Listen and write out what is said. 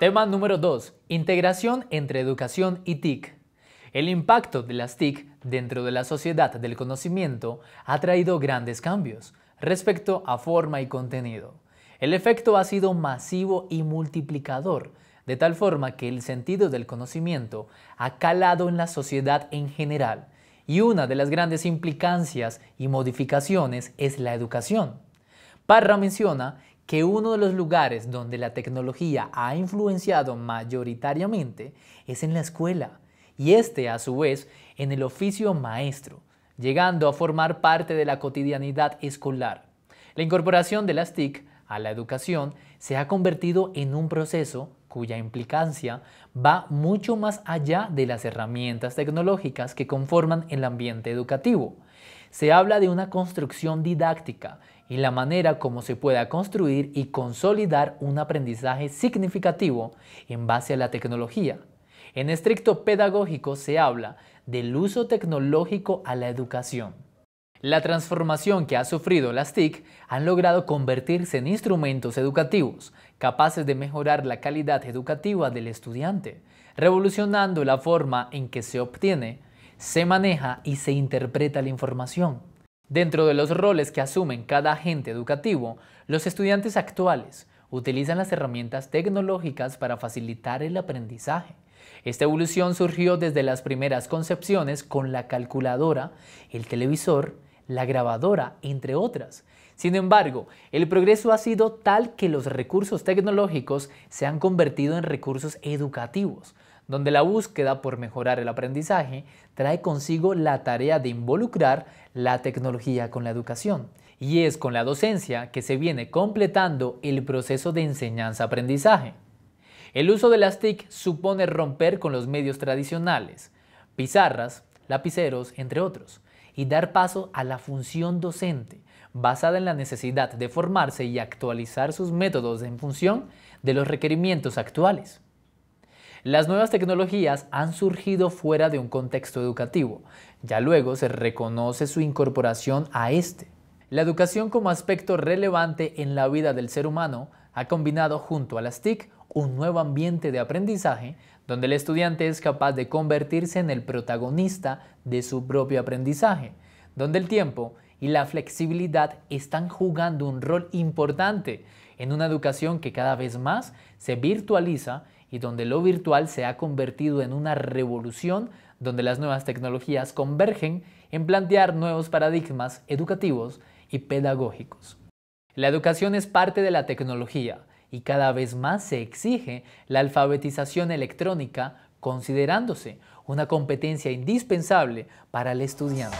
Tema número 2. Integración entre educación y TIC. El impacto de las TIC dentro de la sociedad del conocimiento ha traído grandes cambios respecto a forma y contenido. El efecto ha sido masivo y multiplicador, de tal forma que el sentido del conocimiento ha calado en la sociedad en general, y una de las grandes implicancias y modificaciones es la educación. Parra menciona que uno de los lugares donde la tecnología ha influenciado mayoritariamente es en la escuela y este a su vez en el oficio maestro, llegando a formar parte de la cotidianidad escolar. La incorporación de las TIC a la educación se ha convertido en un proceso cuya implicancia va mucho más allá de las herramientas tecnológicas que conforman el ambiente educativo. Se habla de una construcción didáctica y la manera como se pueda construir y consolidar un aprendizaje significativo en base a la tecnología. En estricto pedagógico se habla del uso tecnológico a la educación. La transformación que ha sufrido las TIC han logrado convertirse en instrumentos educativos capaces de mejorar la calidad educativa del estudiante, revolucionando la forma en que se obtiene se maneja y se interpreta la información. Dentro de los roles que asumen cada agente educativo, los estudiantes actuales utilizan las herramientas tecnológicas para facilitar el aprendizaje. Esta evolución surgió desde las primeras concepciones con la calculadora, el televisor, la grabadora, entre otras. Sin embargo, el progreso ha sido tal que los recursos tecnológicos se han convertido en recursos educativos, donde la búsqueda por mejorar el aprendizaje trae consigo la tarea de involucrar la tecnología con la educación. Y es con la docencia que se viene completando el proceso de enseñanza-aprendizaje. El uso de las TIC supone romper con los medios tradicionales, pizarras, lapiceros, entre otros, y dar paso a la función docente, basada en la necesidad de formarse y actualizar sus métodos en función de los requerimientos actuales. Las nuevas tecnologías han surgido fuera de un contexto educativo, ya luego se reconoce su incorporación a este. La educación como aspecto relevante en la vida del ser humano ha combinado junto a las TIC un nuevo ambiente de aprendizaje donde el estudiante es capaz de convertirse en el protagonista de su propio aprendizaje, donde el tiempo y la flexibilidad están jugando un rol importante en una educación que cada vez más se virtualiza y donde lo virtual se ha convertido en una revolución donde las nuevas tecnologías convergen en plantear nuevos paradigmas educativos y pedagógicos. La educación es parte de la tecnología y cada vez más se exige la alfabetización electrónica considerándose una competencia indispensable para el estudiante.